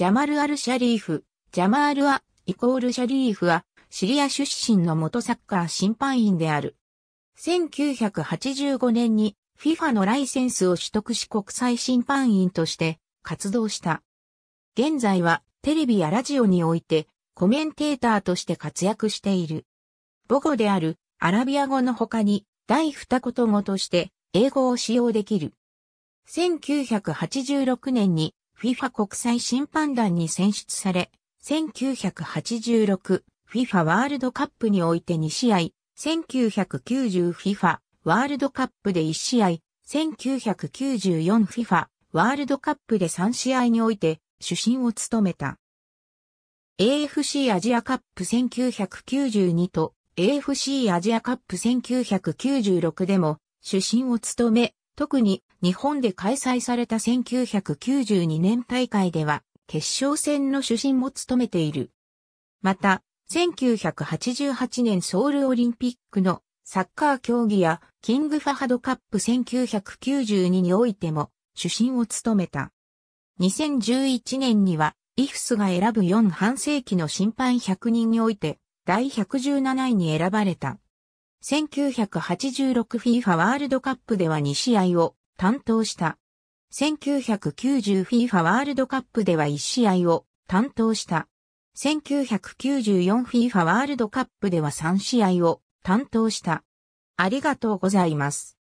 ジャマル・アル・シャリーフ、ジャマール・ア、イコール・シャリーフは、シリア出身の元サッカー審判員である。1985年に FIFA のライセンスを取得し国際審判員として活動した。現在はテレビやラジオにおいてコメンテーターとして活躍している。母語であるアラビア語の他に第二言語として英語を使用できる。1986年に FIFA 国際審判団に選出され、1986 FIFA ワールドカップにおいて2試合、1990 FIFA ワールドカップで1試合、1994 FIFA ワールドカップで3試合において主審を務めた。AFC アジアカップ1992と AFC アジアカップ1996でも主審を務め、特に日本で開催された1992年大会では決勝戦の主審も務めている。また、1988年ソウルオリンピックのサッカー競技やキングファハドカップ1992においても主審を務めた。2011年にはイフスが選ぶ4半世紀の審判100人において第117位に選ばれた。1986FIFA ワールドカップでは2試合を担当した。1990FIFA ワールドカップでは1試合を担当した。1994FIFA ワールドカップでは3試合を担当した。ありがとうございます。